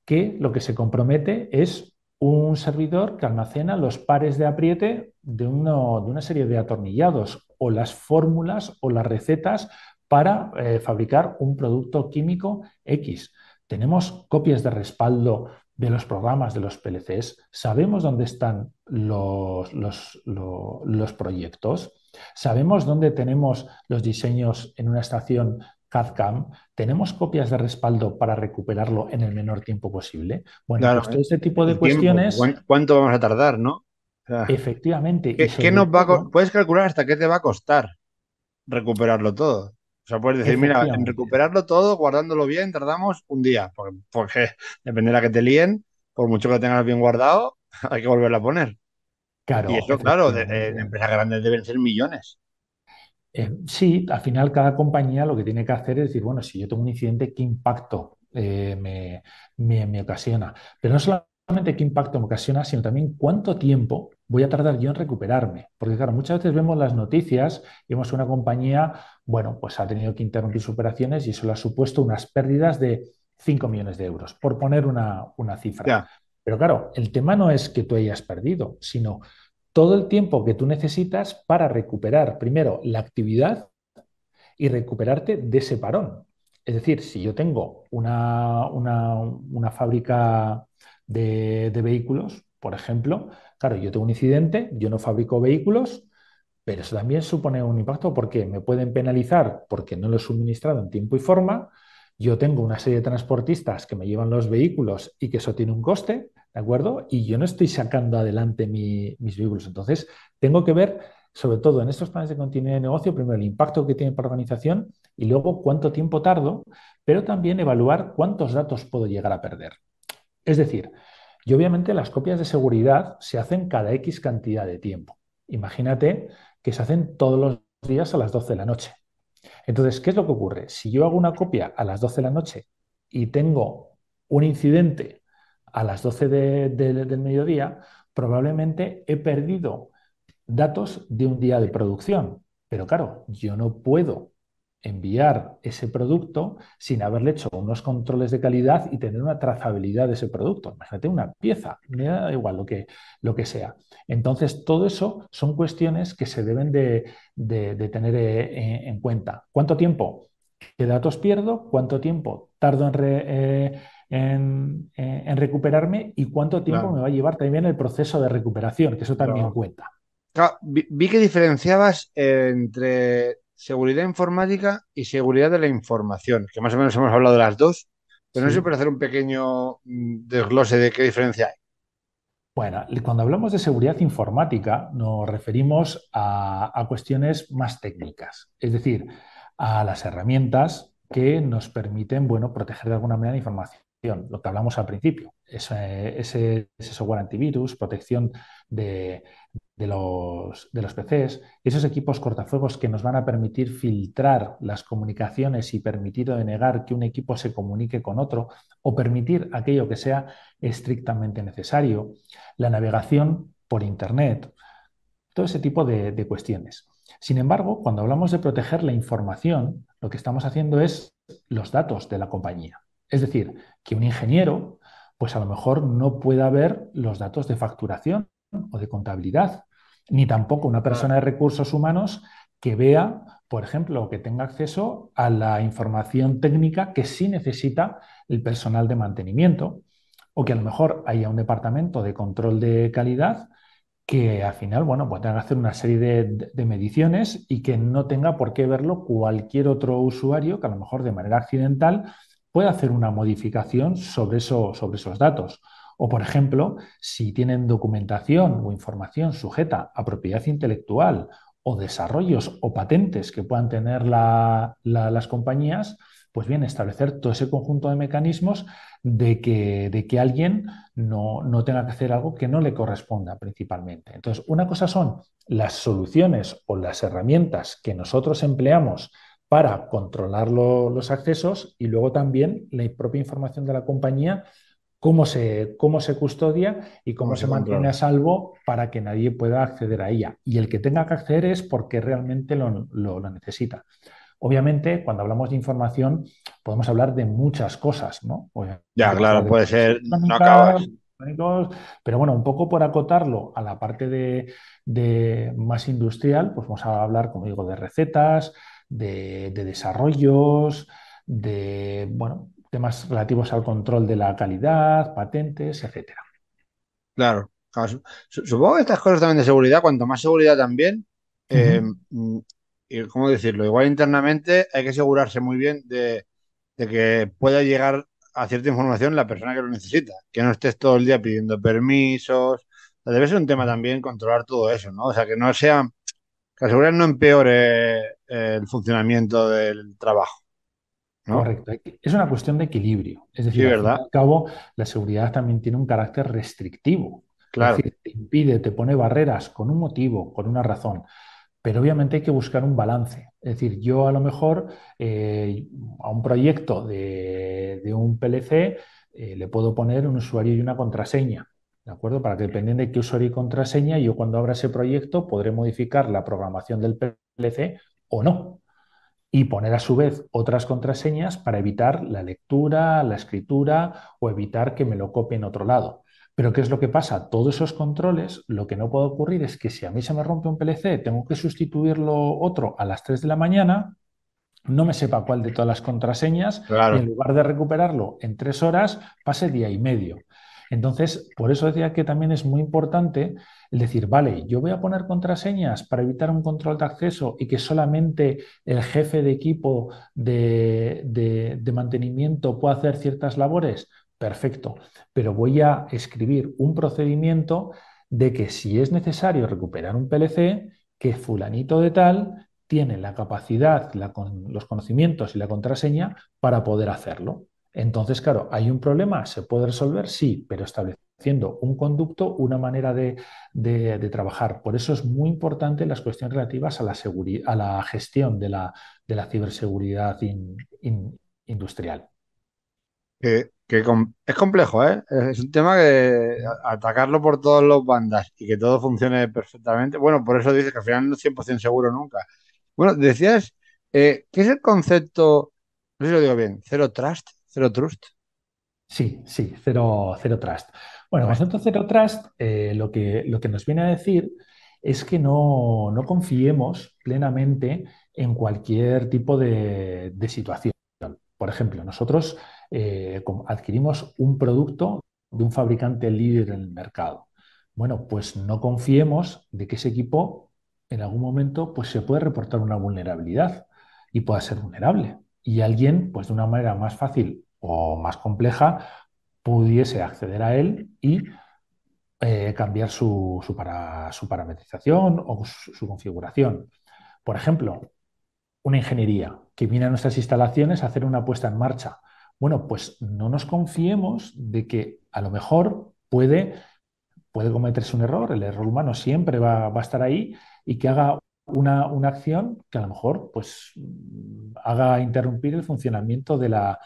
[SPEAKER 1] que lo que se compromete es un servidor que almacena los pares de apriete de, de una serie de atornillados o las fórmulas o las recetas para eh, fabricar un producto químico X. Tenemos copias de respaldo de los programas de los PLCs, sabemos dónde están los, los, proyectos, sabemos dónde tenemos los diseños en una estación CADCAM, cam tenemos copias de respaldo para recuperarlo en el menor tiempo posible. Bueno, pues todo ¿eh? este tipo de cuestiones.
[SPEAKER 2] ¿Cuánto vamos a tardar, no? Ah.
[SPEAKER 1] Efectivamente. nos
[SPEAKER 2] puedes calcular hasta qué te va a costar recuperarlo todo? O sea, puedes decir, mira, en recuperarlo todo, guardándolo bien, tardamos un día, porque, de dependerá que te líen, por mucho que lo tengas bien guardado, hay que volverlo a poner. Claro, y eso, claro, de, empresas grandes deben ser millones.
[SPEAKER 1] Eh, sí, al final cada compañía lo que tiene que hacer es decir, bueno, si yo tengo un incidente, ¿qué impacto eh, me, ocasiona? Pero no solamente qué impacto me ocasiona, sino también cuánto tiempo voy a tardar yo en recuperarme. Porque claro, muchas veces vemos las noticias y vemos una compañía, bueno, pues ha tenido que interrumpir sus operaciones y eso le ha supuesto unas pérdidas de 5 millones de euros, por poner una, cifra. Pero claro, el tema no es que tú hayas perdido, sino todo el tiempo que tú necesitas para recuperar, primero, la actividad y recuperarte de ese parón. Es decir, si yo tengo una, fábrica de, de vehículos, por ejemplo, Claro, yo tengo un incidente, yo no fabrico vehículos, pero eso también supone un impacto porque me pueden penalizar porque no lo he suministrado en tiempo y forma. Yo tengo una serie de transportistas que me llevan los vehículos y que eso tiene un coste, ¿de acuerdo? Y yo no estoy sacando adelante mis vehículos. Entonces, tengo que ver, sobre todo en estos planes de continuidad de negocio, primero el impacto que tiene para la organización y luego cuánto tiempo tardo, pero también evaluar cuántos datos puedo llegar a perder. Es decir, y obviamente las copias de seguridad se hacen cada X cantidad de tiempo. Imagínate que se hacen todos los días a las 12 de la noche. Entonces, ¿qué es lo que ocurre? Si yo hago una copia a las 12 de la noche y tengo un incidente a las 12 del mediodía, probablemente he perdido datos de un día de producción. Pero claro, yo no puedo enviar ese producto sin haberle hecho unos controles de calidad y tener una trazabilidad de ese producto. Imagínate una pieza, me da igual lo que, lo que sea. Entonces, todo eso son cuestiones que se deben de, tener eh, en, cuenta. ¿Cuánto tiempo? de datos pierdo? ¿Cuánto tiempo tardo en, eh, eh, recuperarme? ¿Y cuánto tiempo me va a llevar también el proceso de recuperación? Que eso también cuenta.
[SPEAKER 2] vi que diferenciabas entre seguridad informática y seguridad de la información, que más o menos hemos hablado de las dos, pero no sé
[SPEAKER 1] hacer un pequeño
[SPEAKER 2] mm, desglose de qué diferencia hay.
[SPEAKER 1] Bueno, cuando hablamos de seguridad informática nos referimos a, cuestiones más técnicas, es decir, a las herramientas que nos permiten, bueno, proteger de alguna manera la información lo que hablamos al principio, ese, software antivirus, protección de, los, de PCs, esos equipos cortafuegos que nos van a permitir filtrar las comunicaciones y permitir o denegar que un equipo se comunique con otro o permitir aquello que sea estrictamente necesario, la navegación por Internet, todo ese tipo de cuestiones. Sin embargo, cuando hablamos de proteger la información, lo que estamos haciendo es los datos de la compañía. Es decir, que un ingeniero, pues a lo mejor no pueda ver los datos de facturación o de contabilidad, ni tampoco una persona de recursos humanos que vea, por ejemplo, que tenga acceso a la información técnica que sí necesita el personal de mantenimiento, o que a lo mejor haya un departamento de control de calidad que al final, bueno, pues tenga que hacer una serie de, de, mediciones y que no tenga por qué verlo cualquier otro usuario que a lo mejor de manera accidental puede hacer una modificación sobre, eso, sobre esos datos. O, por ejemplo, si tienen documentación o información sujeta a propiedad intelectual o desarrollos o patentes que puedan tener las compañías, pues bien, establecer todo ese conjunto de mecanismos de que, de que alguien no, no, tenga que hacer algo que no le corresponda principalmente. Entonces, una cosa son las soluciones o las herramientas que nosotros empleamos para controlar los accesos y luego también la propia información de la compañía, cómo se, cómo se custodia y cómo, se, mantiene a salvo para que nadie pueda acceder a ella. Y el que tenga que acceder es porque realmente lo, necesita. Obviamente, cuando hablamos de información, podemos hablar de muchas cosas, ¿no?
[SPEAKER 2] ya, claro, puede ser,
[SPEAKER 1] no Pero bueno, un poco por acotarlo a la parte de, más industrial, pues vamos a hablar, como digo, de recetas, de, desarrollos, de bueno, temas relativos al control de la calidad, patentes, etcétera.
[SPEAKER 2] Claro, Supongo que estas cosas también de seguridad, cuanto más seguridad también, eh, mm, ¿cómo decirlo? Igual internamente hay que asegurarse muy bien de, que pueda llegar a cierta información la persona que lo necesita, que no estés todo el día pidiendo permisos. debe ser un tema también controlar todo eso, ¿no? O sea, que no sea la seguridad no empeore eh, el funcionamiento del trabajo.
[SPEAKER 1] Correcto. Es una cuestión de equilibrio. Es decir, al, cabo, la seguridad también tiene un carácter restrictivo. Claro. Es decir, te impide, te pone barreras con un motivo, con una razón. Pero obviamente hay que buscar un balance. Es decir, yo a lo mejor eh, a un proyecto de, un PLC eh, le puedo poner un usuario y una contraseña. ¿De acuerdo? Para que dependiendo de qué usuario y contraseña, yo cuando abra ese proyecto podré modificar la programación del PLC o no. Y poner a su vez otras contraseñas para evitar la lectura, la escritura o evitar que me lo copien otro lado. Pero ¿qué es lo que pasa? Todos esos controles, lo que no puede ocurrir es que si a mí se me rompe un PLC, tengo que sustituirlo otro a las 3 de la mañana, no me sepa cuál de todas las contraseñas, y en lugar de recuperarlo en tres horas, pase día y medio. Entonces, por eso decía que también es muy importante el decir, vale, yo voy a poner contraseñas para evitar un control de acceso y que solamente el jefe de equipo de, mantenimiento pueda hacer ciertas labores. Perfecto, pero voy a escribir un procedimiento de que si es necesario recuperar un PLC, que fulanito de tal tiene la capacidad, los conocimientos y la contraseña para poder hacerlo. Entonces, claro, ¿hay un problema? ¿Se puede resolver? Sí, pero estableciendo un conducto, una manera de, trabajar. Por eso es muy importante las cuestiones relativas a la, a la gestión de la, ciberseguridad industrial. Que, es complejo, ¿eh? Es un tema
[SPEAKER 2] que atacarlo por todos los bandas y que todo funcione perfectamente. Bueno, por eso dices que al final no es 100% seguro nunca. Bueno, decías, eh, ¿qué es el concepto, no sé si lo digo bien, Cero Trust?
[SPEAKER 1] Zero Trust. Sí, sí, cero Trust. Bueno, nosotros cero Trust eh, lo, que, lo que nos viene a decir es que no, no confiemos plenamente en cualquier tipo de, situación. Por ejemplo, nosotros eh, adquirimos un producto de un fabricante líder en el mercado. Bueno, pues no confiemos de que ese equipo en algún momento pues, se puede reportar una vulnerabilidad y pueda ser vulnerable y alguien, pues de una manera más fácil o más compleja, pudiese acceder a él y eh, cambiar su, para, su, parametrización o su, configuración. Por ejemplo, una ingeniería que viene a nuestras instalaciones a hacer una puesta en marcha. Bueno, pues no nos confiemos de que a lo mejor puede, puede cometerse un error, el error humano siempre va, va a estar ahí y que haga una, una, acción que a lo mejor pues, haga interrumpir el funcionamiento de la,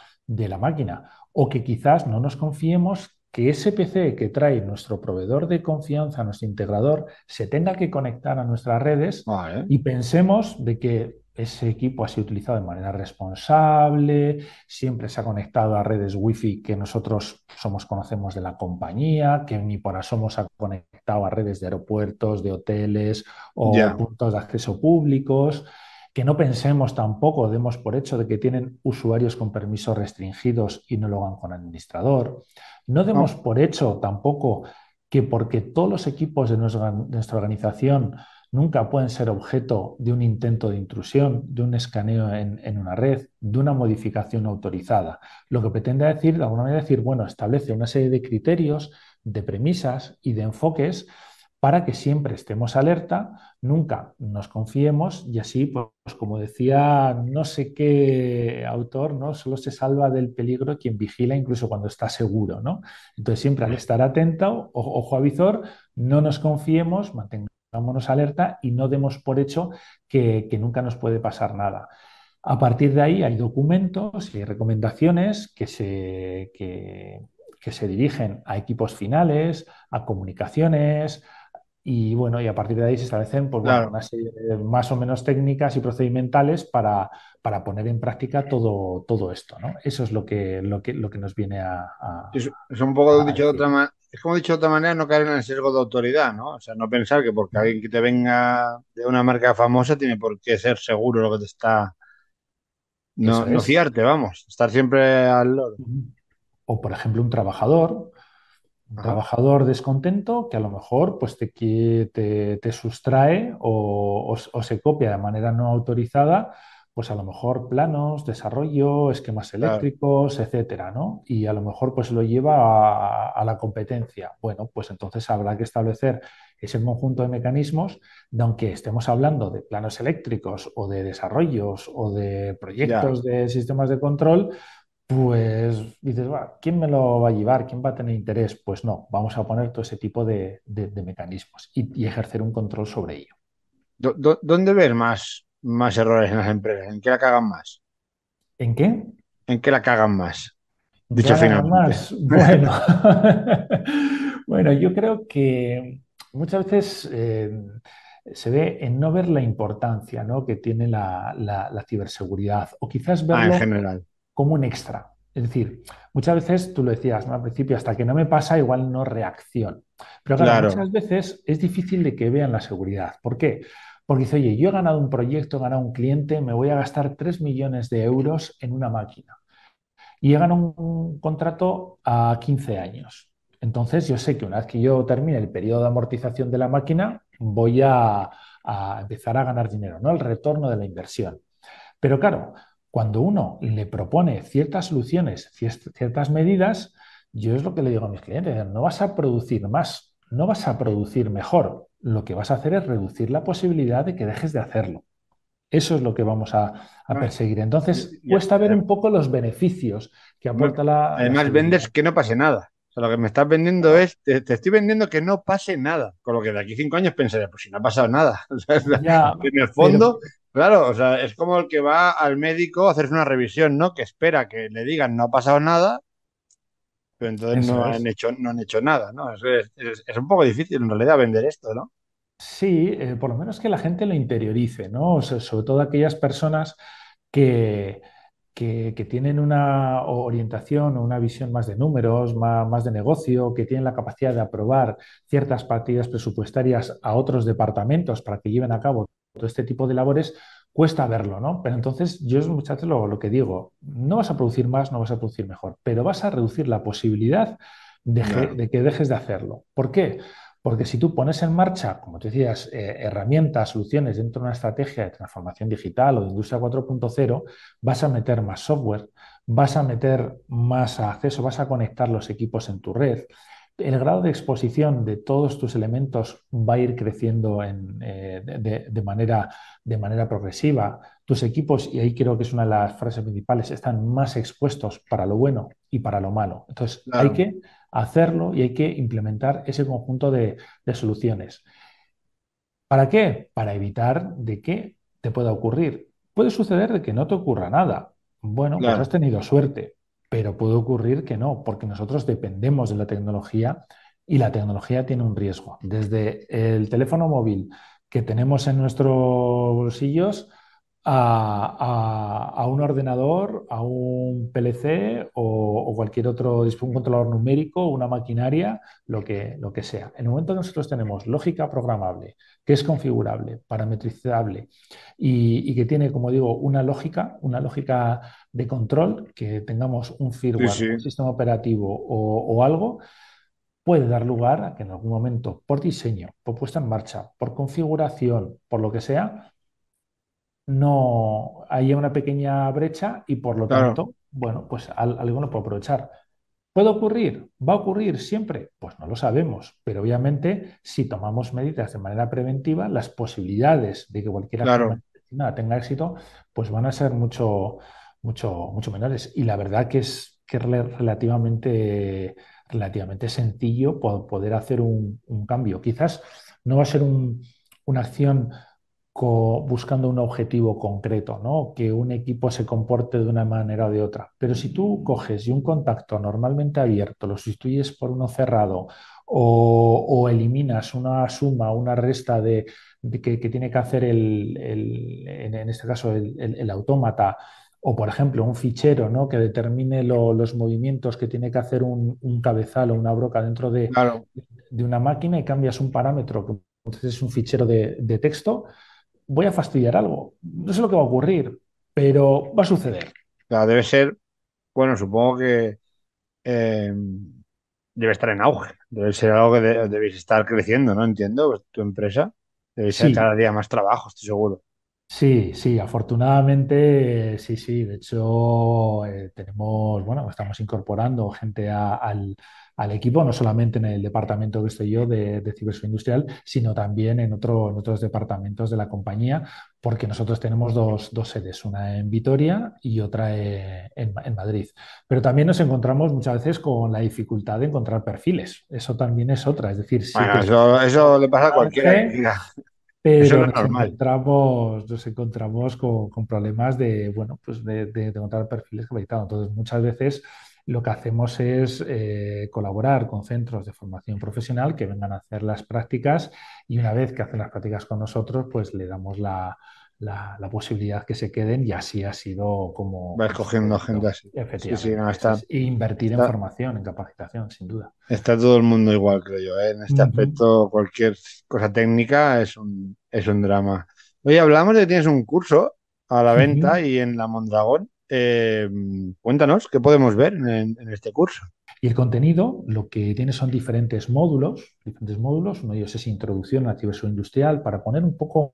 [SPEAKER 1] máquina. O que quizás no nos confiemos que ese PC que trae nuestro proveedor de confianza, nuestro integrador, se tenga que conectar a nuestras redes y pensemos de que ese equipo ha sido utilizado de manera responsable, siempre se ha conectado a redes wifi que nosotros somos, conocemos de la compañía, que ni por somos ha conectado a redes de aeropuertos, de hoteles o de puntos de acceso públicos que no pensemos tampoco, demos por hecho de que tienen usuarios con permisos restringidos y no lo hagan con administrador. No demos por hecho tampoco que porque todos los equipos de nuestra, organización nunca pueden ser objeto de un intento de intrusión, de un escaneo en, una red, de una modificación autorizada. Lo que pretende decir, de alguna manera, decir, bueno, establece una serie de criterios, de premisas y de enfoques para que siempre estemos alerta, nunca nos confiemos y así, pues como decía no sé qué autor, ¿no? Solo se salva del peligro quien vigila incluso cuando está seguro, ¿no? Entonces siempre al estar atento, ojo a visor, no nos confiemos, mantengámonos alerta y no demos por hecho que, nunca nos puede pasar nada. A partir de ahí hay documentos y hay recomendaciones que se, que se dirigen a equipos finales, a comunicaciones, y bueno, y a partir de ahí se establecen pues, una serie de más o menos técnicas y procedimentales para, poner en práctica todo, todo esto, ¿no? Eso es lo que, lo que, lo que nos viene a. es,
[SPEAKER 2] un poco dicho de otra Es como dicho de otra manera, no caer en el sesgo de autoridad, ¿no? O sea, no pensar que porque alguien que te venga de una marca famosa tiene por qué ser seguro lo que te está. No, no fiarte,
[SPEAKER 1] vamos. Estar siempre al loro. O, por ejemplo, un trabajador un trabajador descontento que a lo mejor pues, te, te, te sustrae o, se copia de manera no autorizada, pues a lo mejor planos, desarrollo, esquemas eléctricos, etcétera, ¿no? Y a lo mejor pues lo lleva a, la competencia. Bueno, pues entonces habrá que establecer ese conjunto de mecanismos, de aunque estemos hablando de planos eléctricos o de desarrollos o de proyectos de sistemas de control, pues dices, ¿quién me lo va a llevar? ¿Quién va a tener interés? Pues no, vamos a poner todo ese tipo de, mecanismos y, ejercer un control sobre ello.
[SPEAKER 2] ¿Dó, dónde ver más, errores en las empresas? ¿En qué la cagan más? ¿En qué? ¿En qué la cagan más? Dicho final. Bueno.
[SPEAKER 1] bueno, yo creo que muchas veces eh, se ve en no ver la importancia que tiene la, ciberseguridad o quizás ah, verlo... en general como un extra. Es decir, muchas veces, tú lo decías ¿no? al principio, hasta que no me pasa, igual no reacción. Pero claro, muchas veces es difícil de que vean la seguridad. ¿Por qué? Porque dice, oye, yo he ganado un proyecto, he ganado un cliente, me voy a gastar 3 millones de euros en una máquina. Y he ganado un contrato a 15 años. Entonces, yo sé que una vez que yo termine el periodo de amortización de la máquina, voy a, empezar a ganar dinero, ¿no? El retorno de la inversión. Pero claro, cuando uno le propone ciertas soluciones, ciertas medidas, yo es lo que le digo a mis clientes, no vas a producir más, no vas a producir mejor, lo que vas a hacer es reducir la posibilidad de que dejes de hacerlo. Eso es lo que vamos a, perseguir. Entonces, cuesta ver un poco los beneficios que aporta la... Además,
[SPEAKER 2] vendes que no pase nada. lo que me estás vendiendo es, te, estoy vendiendo que no pase nada. Con lo que de aquí cinco años pensaré, pues si no ha pasado nada. en el fondo, Claro, o sea, es como el que va al médico a hacerse una revisión, ¿no? Que espera que le digan no ha pasado nada, pero entonces no han, hecho, no han, hecho, nada, ¿no? Es, un poco difícil en realidad vender esto, ¿no?
[SPEAKER 1] Sí, eh, por lo menos que la gente lo interiorice, ¿no? sobre todo aquellas personas que, que, tienen una orientación o una visión más de números, más, más, de negocio, que tienen la capacidad de aprobar ciertas partidas presupuestarias a otros departamentos para que lleven a cabo todo este tipo de labores, cuesta verlo, ¿no? Pero entonces yo es muchacho lo, que digo, no vas a producir más, no vas a producir mejor, pero vas a reducir la posibilidad
[SPEAKER 2] de,
[SPEAKER 1] que dejes de hacerlo. ¿Por qué? Porque si tú pones en marcha, como te decías, eh, herramientas, soluciones dentro de una estrategia de transformación digital o de industria 4.0, vas a meter más software, vas a meter más acceso, vas a conectar los equipos en tu red, el grado de exposición de todos tus elementos va a ir creciendo eh, de, manera, progresiva. Tus equipos, y ahí creo que es una de las frases principales, están más expuestos para lo bueno y para lo malo. Entonces, hay que hacerlo y hay que implementar ese conjunto de, soluciones. ¿Para qué? Para evitar de que te pueda ocurrir. Puede suceder de que no te ocurra nada. Bueno, pues has tenido suerte pero puede ocurrir que no, porque nosotros dependemos de la tecnología y la tecnología tiene un riesgo. Desde el teléfono móvil que tenemos en nuestros bolsillos a, un ordenador, a un PLC o, cualquier otro controlador numérico, una maquinaria, lo que, lo que sea. En el momento que nosotros tenemos lógica programable, que es configurable, parametrizable y, que tiene, como digo, una lógica, una lógica de control, que tengamos un firmware, un sistema operativo o, o algo, puede dar lugar a que en algún momento, por diseño, por puesta en marcha, por configuración, por lo que sea, no hay una pequeña brecha y por lo tanto, bueno, pues al, alguno puede aprovechar. ¿Puede ocurrir? ¿Va a ocurrir siempre? Pues no lo sabemos, pero obviamente si tomamos medidas de manera preventiva, las posibilidades de que cualquiera nada tenga éxito, pues van a ser mucho, mucho, mucho menores. Y la verdad que es, que es relativamente, relativamente sencillo poder hacer un, cambio. Quizás no va a ser una acción buscando un objetivo concreto, que un equipo se comporte de una manera o de otra. Pero si tú coges y un contacto normalmente abierto lo sustituyes por uno cerrado o, eliminas una suma, una resta que, tiene que hacer el, en, este caso el, autómata, o por ejemplo un fichero que determine los movimientos que tiene que hacer un, cabezal o una broca dentro de, una máquina y cambias un parámetro, entonces es un fichero de texto, voy a fastidiar algo. No sé lo que va a ocurrir, pero va a suceder.
[SPEAKER 2] debe ser, bueno, supongo que eh, debe estar en auge, debe ser algo que debe estar creciendo, ¿no? Entiendo, pues, tu empresa, debe ser cada día más
[SPEAKER 1] trabajo, estoy seguro. Sí, sí, afortunadamente, sí, sí. De hecho, eh, tenemos, bueno, estamos incorporando gente a, al, al equipo, no solamente en el departamento que estoy yo de, ciberseguridad industrial, sino también en, otros en otros departamentos de la compañía, porque nosotros tenemos dos, dos sedes, una en Vitoria y otra e, en, en, Madrid. Pero también nos encontramos muchas veces con la dificultad de encontrar perfiles. Eso también es otra. Es decir, sí bueno, eso,
[SPEAKER 2] eso, le pasa a cualquiera.
[SPEAKER 1] Pero nos, encontramos, nos encontramos, con, problemas de, bueno, pues de, de, de encontrar perfiles capacitados. Entonces, muchas veces lo que hacemos es eh, colaborar con centros de formación profesional que vengan a hacer las prácticas y una vez que hacen las prácticas con nosotros, pues le damos la, posibilidad que se queden y así ha sido como... Va escogiendo gente así. Efectivamente. E invertir en formación, en capacitación, sin duda.
[SPEAKER 2] Está todo el mundo igual, creo yo. ¿eh? En este aspecto, cualquier cosa técnica es un, es un drama. hoy hablamos de que tienes un curso a la venta y en la Mondragón. Eh,
[SPEAKER 1] cuéntanos, ¿qué podemos ver en, este curso? Y el contenido, lo que tiene son diferentes módulos, diferentes módulos, uno de ellos es introducción al diversidad industrial para poner un poco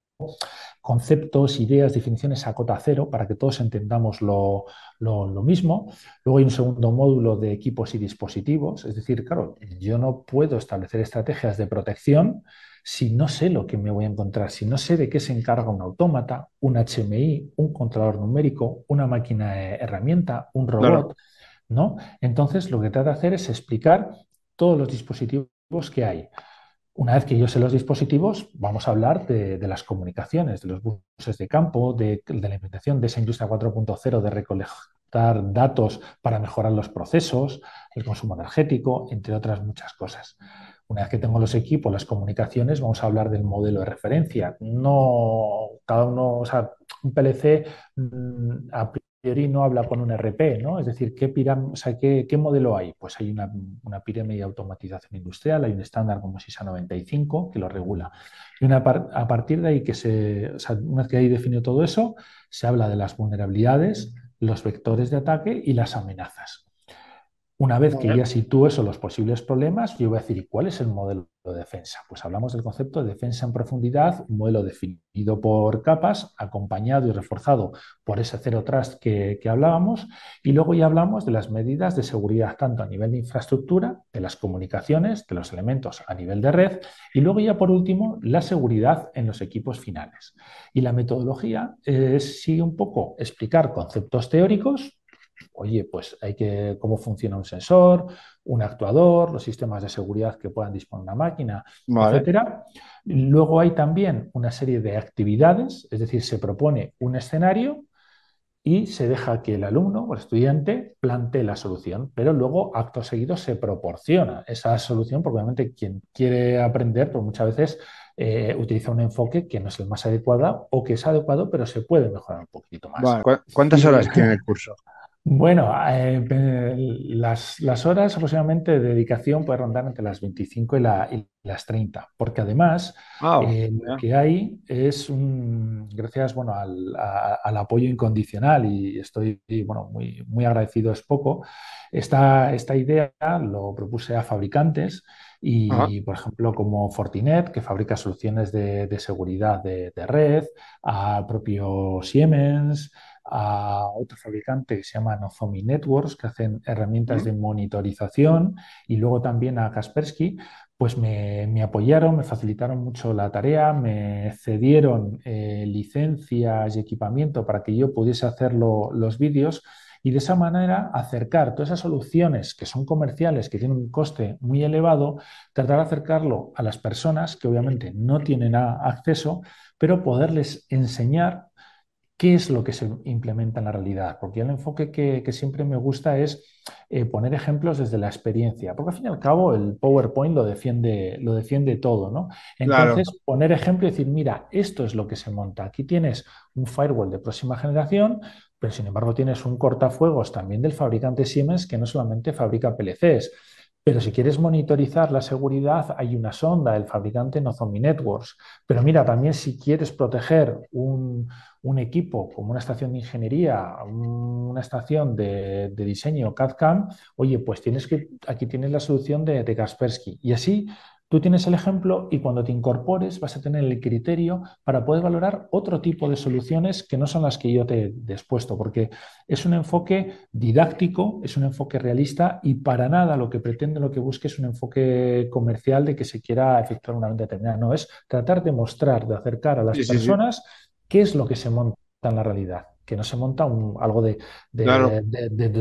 [SPEAKER 1] conceptos, ideas, definiciones a cota cero para que todos entendamos lo, lo, mismo. Luego hay un segundo módulo de equipos y dispositivos, es decir, claro, yo no puedo establecer estrategias de protección si no sé lo que me voy a encontrar, si no sé de qué se encarga un autómata, un HMI, un controlador numérico, una máquina de herramienta, un robot, ¿no? Entonces lo que trata de hacer es explicar todos los dispositivos que hay. Una vez que yo sé los dispositivos, vamos a hablar de, las comunicaciones, de los buses de campo, de, de la implementación de esa industria 4.0, de recolectar datos para mejorar los procesos, el consumo energético, entre otras muchas cosas. Una vez que tengo los equipos, las comunicaciones, vamos a hablar del modelo de referencia. No, cada uno, o sea, un PLC mm, a priori no habla con un RP, ¿no? Es decir, ¿qué, sea, ¿qué, modelo hay? Pues hay una, pirámide de automatización industrial, hay un estándar como SISA 95 que lo regula. Y una a partir de ahí que se, una vez que ahí definido todo eso, se habla de las vulnerabilidades, los vectores de ataque y las amenazas. Una vez que ya sitúes eso, los posibles problemas, yo voy a decir, cuál es el modelo de defensa? Pues hablamos del concepto de defensa en profundidad, un modelo definido por capas, acompañado y reforzado por ese cero Trust que, hablábamos, y luego ya hablamos de las medidas de seguridad, tanto a nivel de infraestructura, de las comunicaciones, de los elementos a nivel de red, y luego ya por último, la seguridad en los equipos finales. Y la metodología es, eh, sigue un poco explicar conceptos teóricos, Oye, pues hay que cómo funciona un sensor, un actuador, los sistemas de seguridad que puedan disponer una máquina, etcétera. Luego hay también una serie de actividades, es decir, se propone un escenario y se deja que el alumno o el estudiante plantee la solución, pero luego acto seguido se proporciona esa solución, porque obviamente quien quiere aprender, pues muchas veces eh, utiliza un enfoque que no es el más adecuado o que es adecuado, pero se puede mejorar un poquito
[SPEAKER 2] más. ¿Cuántas horas tiene
[SPEAKER 1] el curso? Bueno, eh, las, horas aproximadamente de dedicación pueden rondar entre las 25 y, las 30, porque además eh, lo que hay es, gracias bueno, al, apoyo incondicional, y estoy muy, muy agradecido, es poco, esta, esta idea lo propuse a fabricantes y, por ejemplo, como Fortinet, que fabrica soluciones de, seguridad de, red, a propio Siemens a otro fabricante que se llama Nozomi Networks, que hacen herramientas de monitorización, y luego también a Kaspersky, pues me, apoyaron, me facilitaron mucho la tarea, me cedieron eh, licencias y equipamiento para que yo pudiese hacer los vídeos y de esa manera acercar todas esas soluciones que son comerciales, que tienen un coste muy elevado, tratar de acercarlo a las personas que obviamente no tienen acceso, pero poderles enseñar ¿Qué es lo que se implementa en la realidad? Porque el enfoque que, siempre me gusta es eh, poner ejemplos desde la experiencia, porque al fin y al cabo el PowerPoint lo defiende, lo defiende todo, ¿no? Entonces, poner ejemplo y decir, mira, esto es lo que se monta. Aquí tienes un firewall de próxima generación, pero sin embargo tienes un cortafuegos también del fabricante Siemens que no solamente fabrica PLCs. Pero si quieres monitorizar la seguridad, hay una sonda, del fabricante Nozomi Networks. Pero mira, también si quieres proteger un, un equipo como una estación de ingeniería, una estación de, diseño CAD-CAM, oye, pues tienes que, aquí tienes la solución de, de Kaspersky. Y así Tú tienes el ejemplo y cuando te incorpores vas a tener el criterio para poder valorar otro tipo de soluciones que no son las que yo te he expuesto, porque es un enfoque didáctico, es un enfoque realista y para nada lo que pretende, lo que busque, es un enfoque comercial de que se quiera efectuar una venta determinada. No, es tratar de mostrar, de acercar a las personas ¿Qué es lo que se monta en la realidad? Que no se monta algo de,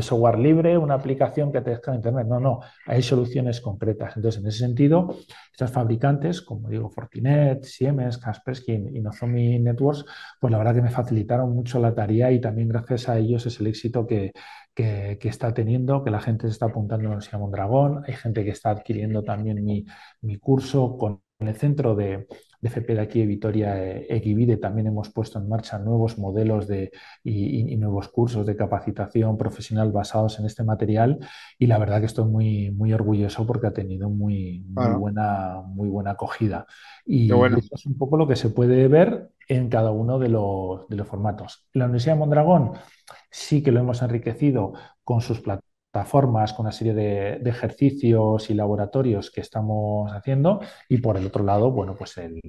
[SPEAKER 1] software libre, una aplicación que te deja en Internet. No, no, hay soluciones concretas. Entonces, en ese sentido, estos fabricantes, como digo, Fortinet, Siemens, Kaspersky y Nozomi Networks, pues la verdad que me facilitaron mucho la tarea y también gracias a ellos es el éxito que, está teniendo, que la gente se está apuntando a la Dragón, Dragón, hay gente que está adquiriendo también mi, mi curso con el centro de, de FP de aquí de Vitoria eh, Equivide también hemos puesto en marcha nuevos modelos de, y, nuevos cursos de capacitación profesional basados en este material y la verdad que estoy muy, muy orgulloso porque ha tenido muy, buena, muy buena acogida. Y esto es un poco lo que se puede ver en cada uno de los, de los formatos. La Universidad de Mondragón sí que lo hemos enriquecido con sus plataformas plataformas, con una serie de, ejercicios y laboratorios que estamos haciendo y por el otro lado, bueno, pues el,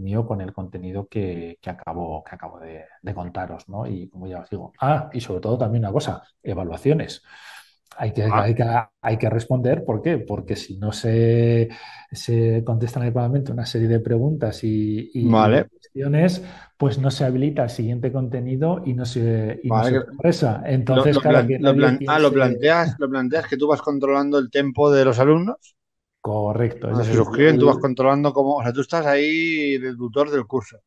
[SPEAKER 1] mío con el contenido que, que acabo, que de, de, contaros, ¿no? Y como ya os digo, ah, y sobre todo también una cosa, evaluaciones. Hay que, ah. hay, que, hay que, responder, ¿por qué? Porque si no se, se contestan adecuadamente una serie de preguntas y, cuestiones, pues no se habilita el siguiente contenido y no se, no expresa. Entonces, lo, lo lo Ah, ¿lo planteas,
[SPEAKER 2] lo planteas que tú vas controlando el tiempo de los alumnos.
[SPEAKER 1] Correcto. Ah, se suscriben, tú vas
[SPEAKER 2] controlando cómo. O sea, tú estás ahí del tutor del curso.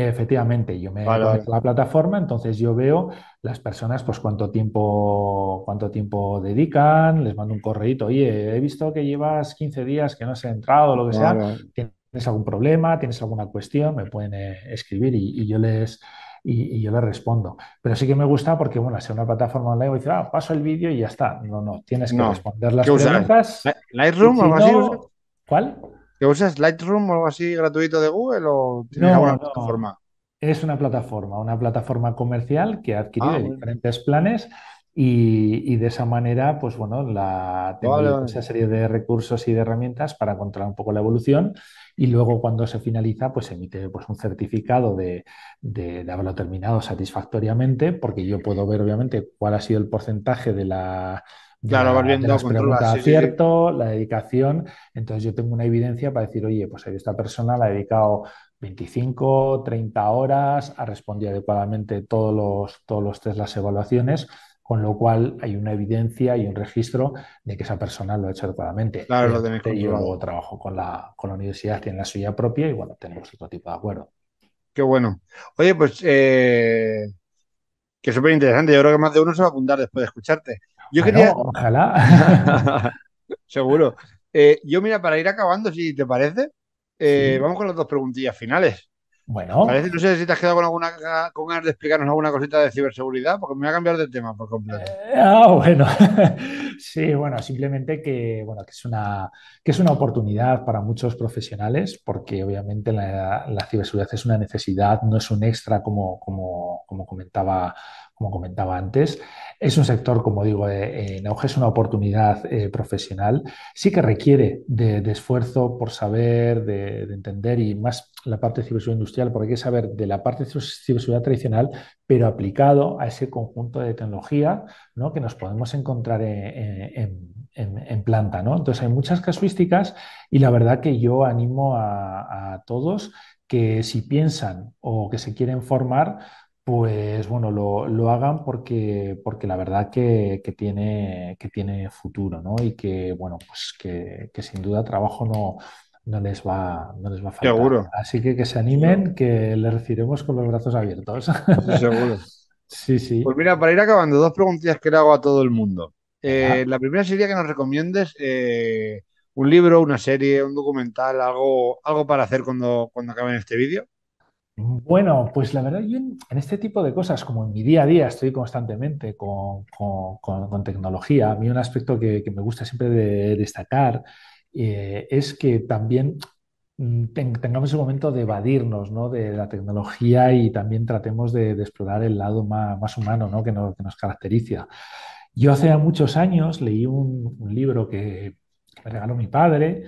[SPEAKER 1] Efectivamente, yo me voy a la plataforma, entonces yo veo las personas, pues cuánto tiempo, cuánto tiempo dedican, les mando un correito, oye, he visto que llevas 15 días que no has entrado, lo que sea, tienes algún problema, tienes alguna cuestión, me pueden eh, escribir y, yo les y, yo les respondo. Pero sí que me gusta porque, bueno, sea una plataforma online, voy a ah, paso el vídeo y ya está. No, no, tienes que responder las preguntas.
[SPEAKER 2] ¿Lightroom room o no, ¿Cuál? usas? ¿Lightroom o algo así gratuito de Google o tiene alguna no.
[SPEAKER 1] plataforma? Es una plataforma, una plataforma comercial que ha adquirido ah, diferentes planes y, de esa manera, pues bueno, la, tengo pues esa serie de recursos y de herramientas para controlar un poco la evolución y luego cuando se finaliza, pues emite pues, un certificado de, haberlo terminado satisfactoriamente, porque yo puedo ver obviamente cuál ha sido el porcentaje de la claro, va viendo, preguntas acierto, la dedicación. Entonces yo tengo una evidencia para decir, oye, pues esta persona la ha dedicado 25, 30 horas, ha respondido adecuadamente todos los, todos los test, las evaluaciones, con lo cual hay una evidencia y un registro de que esa persona lo ha hecho adecuadamente. Claro, lo tenéis Yo luego trabajo con la, con la universidad, tiene la suya propia y bueno, tenemos otro tipo de acuerdo. Qué bueno.
[SPEAKER 2] Oye, pues eh, que súper interesante. Yo creo que más de uno se va a apuntar después de escucharte. Yo Ojalá. Seguro. Eh, yo, mira, para ir acabando, si te parece, eh, vamos con las dos preguntillas finales.
[SPEAKER 1] Bueno. Parece,
[SPEAKER 2] no sé si te has quedado con alguna ganas de explicarnos alguna cosita de ciberseguridad, porque me voy a cambiar de tema por completo.
[SPEAKER 1] Eh, ah, bueno. sí, bueno, simplemente que, bueno, que, es una, que es una oportunidad para muchos profesionales, porque obviamente la, la ciberseguridad es una necesidad, no es un extra como, como, como comentaba como comentaba antes. Es un sector, como digo, eh, eh, en auge, es una oportunidad eh, profesional. Sí que requiere de, esfuerzo por saber, de, entender y más la parte de ciberseguridad industrial, porque hay que saber de la parte de ciberseguridad tradicional, pero aplicado a ese conjunto de tecnología ¿no? que nos podemos encontrar en, planta, ¿no? Entonces hay muchas casuísticas y la verdad que yo animo a, a, todos que si piensan o que se quieren formar, pues bueno, lo, hagan porque, porque la verdad que, tiene, que tiene futuro, ¿no? Y que, bueno, pues que, sin duda trabajo no, no les va, no les va a faltar. Seguro. Así que que se animen, que les recibiremos con los brazos abiertos. seguro. sí, sí. Pues
[SPEAKER 2] mira, para ir acabando, dos preguntas que le hago a
[SPEAKER 1] todo el mundo.
[SPEAKER 2] Eh, la primera sería que nos recomiendes eh, un libro, una serie, un documental, algo, algo para hacer cuando, cuando acaben este vídeo.
[SPEAKER 1] Bueno, pues la verdad, yo en, este tipo de cosas, como en mi día a día estoy constantemente con, tecnología, a mí un aspecto que, me gusta siempre de- destacar eh, es que también mm, tengamos un momento de evadirnos, ¿no? de la tecnología y también tratemos de, explorar el lado más, humano, ¿no? que, nos- caracteriza. Yo hace muchos años leí un, un libro que me regaló mi padre,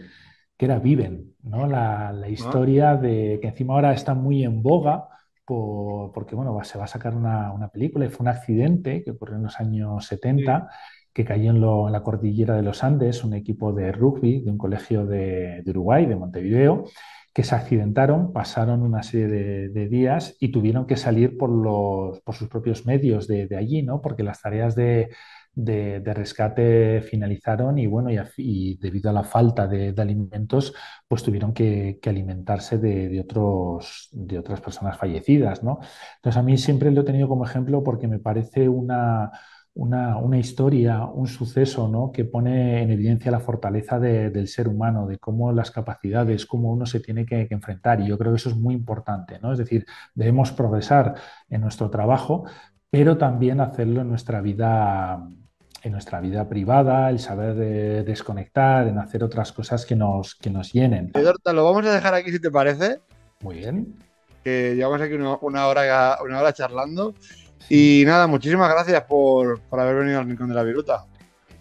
[SPEAKER 1] que era Viven. La, ah. historia de que encima ahora está muy en boga porque bueno, se va a sacar una, película y fue un accidente que ocurrió en los años 70 que cayó en, la cordillera de los Andes, un equipo de rugby de un colegio de, Uruguay, de Montevideo, que se accidentaron, pasaron una serie de, días y tuvieron que salir por, los, por sus propios medios de, de allí, ¿no? porque las tareas de de, rescate finalizaron y bueno, y, debido a la falta de, alimentos, pues tuvieron que, alimentarse de, otros, de otras personas fallecidas, ¿no? Entonces a mí siempre lo he tenido como ejemplo porque me parece una, una, una historia, un suceso, ¿no? Que pone en evidencia la fortaleza del ser humano, de cómo las capacidades, cómo uno se tiene que, que enfrentar y yo creo que eso es muy importante, ¿no? Es decir, debemos progresar en nuestro trabajo, pero también hacerlo en nuestra vida en nuestra vida privada, el saber eh, desconectar, en hacer otras cosas que nos, que nos llenen. Eh,
[SPEAKER 2] Dorta, lo vamos a dejar aquí si te parece. Muy bien. Que llevamos aquí una, hora, una hora charlando. Y nada, muchísimas gracias por, haber venido al Rincón de la Viruta.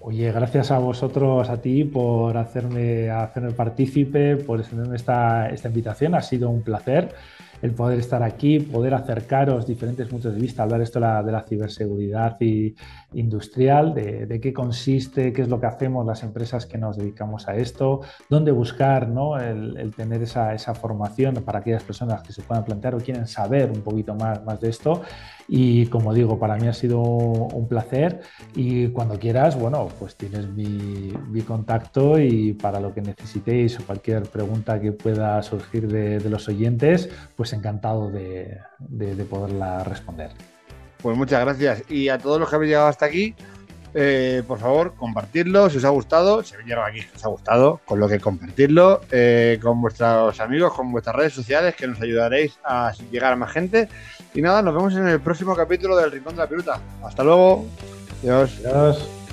[SPEAKER 1] Oye, gracias a vosotros, a ti, por hacerme, hacerme partícipe, por extenderme esta, esta invitación. Ha sido un placer el poder estar aquí, poder acercaros diferentes puntos de vista, hablar esto de la, de la ciberseguridad y industrial, de, qué consiste, qué es lo que hacemos las empresas que nos dedicamos a esto, dónde buscar ¿no? el, tener esa, esa, formación para aquellas personas que se puedan plantear o quieren saber un poquito más, más de esto. Y como digo, para mí ha sido un placer y cuando quieras, bueno, pues tienes mi, mi contacto y para lo que necesitéis o cualquier pregunta que pueda surgir de, de los oyentes, pues pues encantado de, poderla responder.
[SPEAKER 2] Pues muchas gracias. Y a todos los que habéis llegado hasta aquí, eh, por favor, compartidlo si os ha gustado. Si habéis llegado aquí, si os ha
[SPEAKER 1] gustado, con lo que compartirlo
[SPEAKER 2] eh, con vuestros amigos, con vuestras redes sociales, que nos ayudaréis a llegar a más gente. Y nada, nos vemos en el próximo capítulo del Rincón de la Piruta. Hasta luego. Adiós.